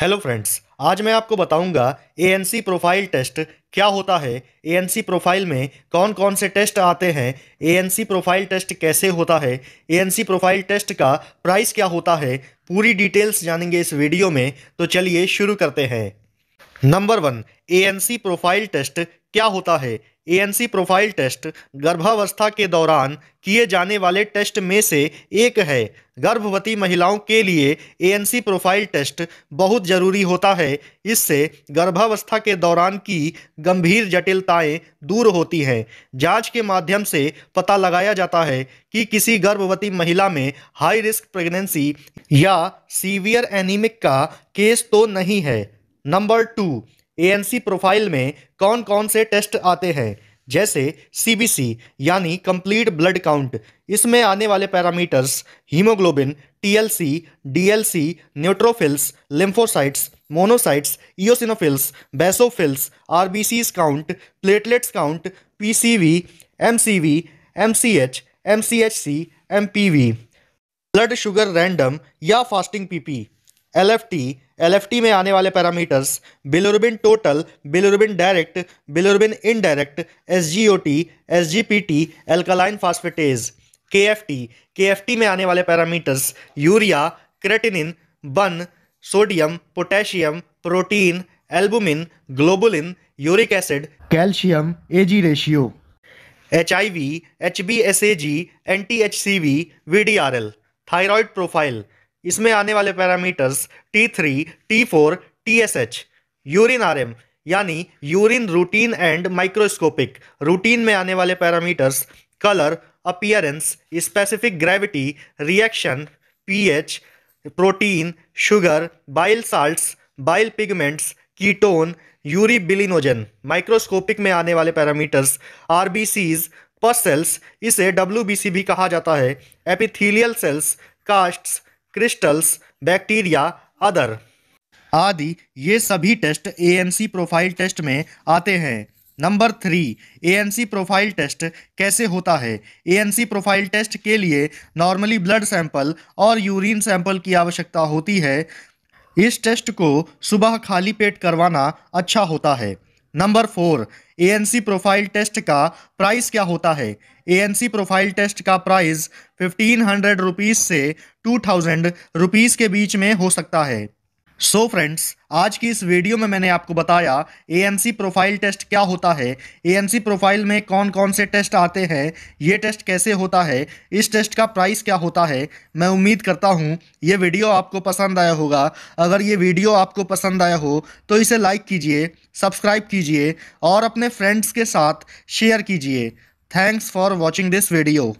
hello friends आज मैं आपको बताऊंगा एएनसी प्रोफाइल टेस्ट क्या होता है एएनसी प्रोफाइल में कौन कौन से टेस्ट आते हैं एएनसी प्रोफाइल टेस्ट कैसे होता है एएनसी प्रोफाइल टेस्ट का प्राइस क्या होता है पूरी डिटेल्स जानेंगे इस वीडियो में तो चलिए शुरू करते हैं number one ANC profile test क्या होता है एएनसी प्रोफाइल टेस्ट गर्भावस्था के दौरान किए जाने वाले टेस्ट में से एक है गर्भवती महिलाओं के लिए एएनसी प्रोफाइल टेस्ट बहुत जरूरी होता है इससे गर्भावस्था के दौरान की गंभीर जटिलताएं दूर होती हैं जांच के माध्यम से पता लगाया जाता है कि किसी गर्भवती महिला में हाई रिस्क प्रेगनेंसी या सीवियर एनीमिक का केस तो नहीं है नंबर टू एएनसी प्रोफाइल में कौन कौन से टेस्ट आते हैं जैसे सीबीसी यानी कंप्लीट ब्लड काउंट इसमें आने वाले parameters haemoglobin TLC DLC neutrophils lymphocytes monocytes eosinophils basophils RBCs count platelets count PCV MCV MCH MCHC MPV blood sugar random या फास्टिंग पीपी एलएफटी एलएफटी में आने वाले parameters bilirubin total bilirubin direct bilirubin indirect SGOT SGPT alkaline phosphatase KFT KFT में आने वाले parameters urea creatinine BUN sodium potassium protein albumin globulin uric acid calcium AG ratio H I V H B S A ji anti H C V V D R L thyroid profile इसमें आने वाले parameters T three T four T S H urine R M यानी urine routine and microscopic routine में आने वाले parameters colour appearance specific gravity reaction pH protein sugar bile salts bile pigments ketone urobilinogen microscopic में आने वाले parameters R B Cs pus cells इसे W B C भी कहा जाता है epithelial cells casts crystals bacteria other आदि ये सभी टेस्ट एएमसी प्रोफाइल टेस्ट में आते हैं number three ANC profile test कैसे होता है एएनसी प्रोफाइल टेस्ट के लिए नॉर्मली ब्लड सैंपल और यूरिन सैंपल की आवश्यकता होती है इस टेस्ट को सुबह खाली पेट करवाना अच्छा होता है number four ANC profile test का प्राइस क्या होता है एएनसी प्रोफाइल टेस्ट का प्राइस फिफ्टीन हंड्रेड रुपीज़ से टू थाउजेंड रुपीज़ के बीच में हो सकता है सो so फ्रेंड्स आज की इस वीडियो में मैंने आपको बताया एएमसी प्रोफाइल टेस्ट क्या होता है एएमसी प्रोफाइल में कौन कौन से टेस्ट आते हैं ये टेस्ट कैसे होता है इस टेस्ट का प्राइस क्या होता है मैं उम्मीद करता हूँ ये वीडियो आपको पसंद आया होगा अगर ये वीडियो आपको पसंद आया हो तो इसे लाइक कीजिए सब्सक्राइब कीजिए और अपने फ्रेंड्स के साथ शेयर कीजिए thanks for watching this video